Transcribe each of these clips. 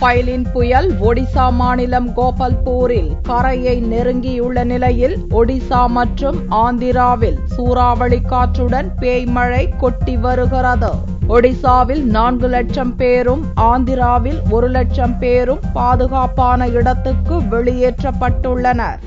ஃபைலின் புயல் ஒடிசா மாநிலம் கோபல்பூரில் கரையை நெருங்கியுள்ள நிலையில் ஒடிசா மற்றும் ஆந்திராவில் சூறாவளி காற்றுடன் பேய்மழை கொட்டி வருகிறது ஒடிசாவில் நான்கு லட்சம் பேரும் ஆந்திராவில் ஒரு லட்சம் பேரும் பாதுகாப்பான இடத்துக்கு வெளியேற்றப்பட்டுள்ளனர்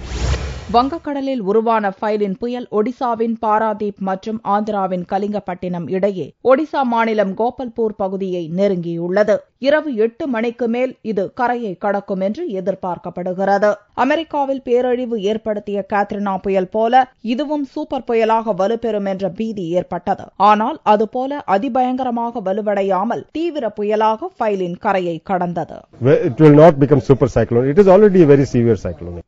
வங்கக்கடலில் உருவான ஃபைலின் புயல் ஒடிசாவின் பாராதீப் மற்றும் ஆந்திராவின் கலிங்கப்பட்டினம் இடையே ஒடிசா மாநிலம் கோபல்பூர் பகுதியை நெருங்கியுள்ளது இரவு எட்டு மணிக்கு மேல் இது கரையை கடக்கும் என்று எதிர்பார்க்கப்படுகிறது அமெரிக்காவில் பேரழிவு ஏற்படுத்திய கேத்ரினா புயல் போல இதுவும் சூப்பர் புயலாக வலுப்பெறும் என்ற பீதி ஏற்பட்டது ஆனால் அதுபோல அதிபயங்கரமாக வலுவடையாமல் தீவிர புயலாக ஃபைலின் கரையை கடந்தது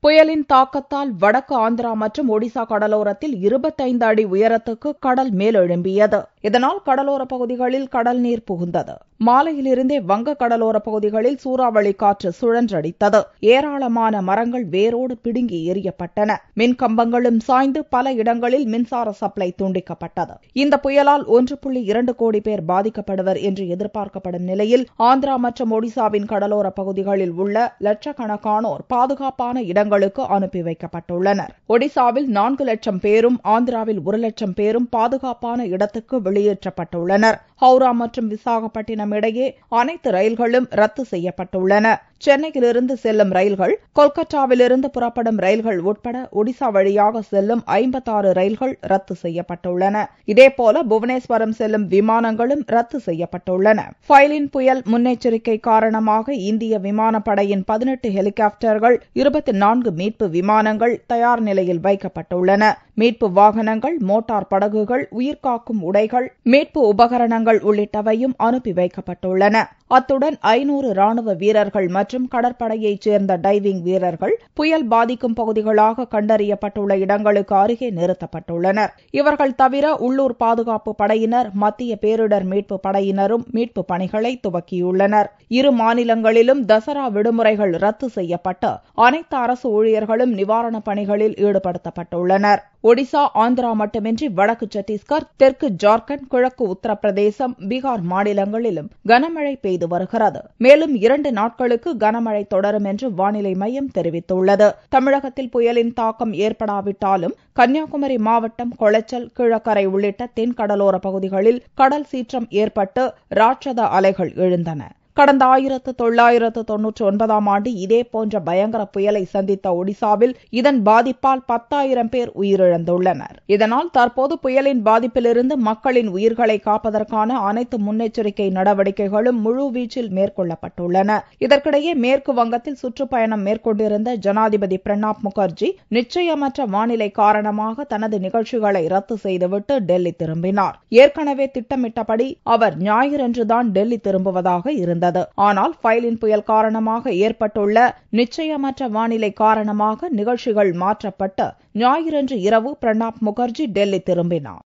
புயலின் தாக்கத்தால் வடக்கு ஆந்திரா மற்றும் ஒடிசா கடலோரத்தில் இருபத்தைந்து அடி உயரத்துக்கு கடல் மேலெழும்பியது இதனால் கடலோர பகுதிகளில் கடல் நீர் புகுந்தது மாலையிலிருந்தே கடலோர பகுதிகளில் சூறாவளி காற்று சுழன்றடித்தது ஏராளமான மரங்கள் வேரோடு பிடுங்கி மின் மின்கம்பங்களும் சாய்ந்து பல இடங்களில் மின்சார சப்ளை துண்டிக்கப்பட்டது இந்த புயலால் ஒன்று புள்ளி இரண்டு கோடி பேர் பாதிக்கப்படுவர் என்று எதிர்பார்க்கப்படும் நிலையில் ஆந்திரா மற்றும் ஒடிசாவின் கடலோர பகுதிகளில் உள்ள லட்சக்கணக்கானோர் பாதுகாப்பான இடங்களுக்கு அனுப்பி வைக்கப்பட்டுள்ளனர் ஒடிசாவில் நான்கு லட்சம் பேரும் ஆந்திராவில் ஒரு லட்சம் பேரும் பாதுகாப்பான இடத்துக்கு வெளியேற்றப்பட்டுள்ளனர் ஹவுரா மற்றும் விசாகப்பட்டினம் இடையே அனைத்து ரயில்களும் ரத்து செய்யப்பட்டுள்ளன சென்னையிலிருந்து செல்லும் ரயில்கள் கொல்கத்தாவிலிருந்து புறப்படும் ரயில்கள் உட்பட ஒடிசா வழியாக செல்லும் ஐம்பத்தாறு ரயில்கள் ரத்து செய்யப்பட்டுள்ளன இதேபோல புவனேஸ்வரம் செல்லும் விமானங்களும் ரத்து செய்யப்பட்டுள்ளன ஃபைலின் புயல் முன்னெச்சரிக்கை காரணமாக இந்திய விமானப்படையின் பதினெட்டு ஹெலிகாப்டர்கள் இருபத்தி நான்கு மீட்பு விமானங்கள் தயார் நிலையில் வைக்கப்பட்டுள்ளன மீட்பு வாகனங்கள் மோட்டார் படகுகள் உயிர்காக்கும் உடைகள் மீட்பு உபகரணங்கள் உள்ளிட்டவையும் அனுப்பி வைக்கப்பட்டுள்ளன அத்துடன் ஐநூறு ராணுவ வீரர்கள் மற்றும் மற்றும் கடற்படையைச் சேர்ந்த டைவிங் வீரர்கள் புயல் பாதிக்கும் பகுதிகளாக கண்டறியப்பட்டுள்ள இடங்களுக்கு அருகே நிறுத்தப்பட்டுள்ளனர் இவர்கள் தவிர உள்ளூர் பாதுகாப்பு படையினர் மத்திய பேரிடர் மீட்பு படையினரும் மீட்பு பணிகளை துவக்கியுள்ளனர் இரு மாநிலங்களிலும் தசரா விடுமுறைகள் ரத்து செய்யப்பட்டு அனைத்து அரசு ஊழியர்களும் நிவாரணப் பணிகளில் ஈடுபடுத்தப்பட்டுள்ளனா் ஒடிசா ஆந்திரா மட்டுமின்றி வடக்கு சத்தீஸ்கர் தெற்கு ஜார்க்கண்ட் கிழக்கு உத்தரப்பிரதேசம் பீகார் மாநிலங்களிலும் கனமழை பெய்து வருகிறது மேலும் இரண்டு நாட்களுக்கு கனமழை தொடரும் என்று வானிலை மையம் தெரிவித்துள்ளது தமிழகத்தில் புயலின் தாக்கம் ஏற்படாவிட்டாலும் கன்னியாகுமரி மாவட்டம் கொளச்சல் கிழக்கரை உள்ளிட்ட தென்கடலோர பகுதிகளில் கடல் சீற்றம் ஏற்பட்டு ராட்சத அலைகள் எழுந்தன கடந்த ஆயிரத்து தொள்ளாயிரத்து தொன்னூற்றி ஒன்பதாம் ஆண்டு இதே போன்ற பயங்கர புயலை சந்தித்த ஒடிசாவில் இதன் பாதிப்பால் பத்தாயிரம் பேர் உயிரிழந்துள்ளனர் இதனால் தற்போது புயலின் பாதிப்பிலிருந்து மக்களின் உயிர்களை காப்பதற்கான அனைத்து முன்னெச்சரிக்கை நடவடிக்கைகளும் முழுவீச்சில் மேற்கொள்ளப்பட்டுள்ளன இதற்கிடையே மேற்கு வங்கத்தில் சுற்றுப்பயணம் மேற்கொண்டிருந்த ஜனாதிபதி பிரணாப் முகர்ஜி நிச்சயமற்ற வானிலை காரணமாக தனது நிகழ்ச்சிகளை ரத்து செய்துவிட்டு டெல்லி திரும்பினார் ஏற்கனவே திட்டமிட்டபடி அவர் ஞாயிறன்றுதான் டெல்லி திரும்புவதாக இருந்தது இருந்தது ஆனால் ஃபைலின் புயல் காரணமாக ஏற்பட்டுள்ள நிச்சயமற்ற வானிலை காரணமாக நிகழ்ச்சிகள் மாற்றப்பட்டு ஞாயிறன்று இரவு பிரணாப் முகர்ஜி டெல்லி திரும்பினார்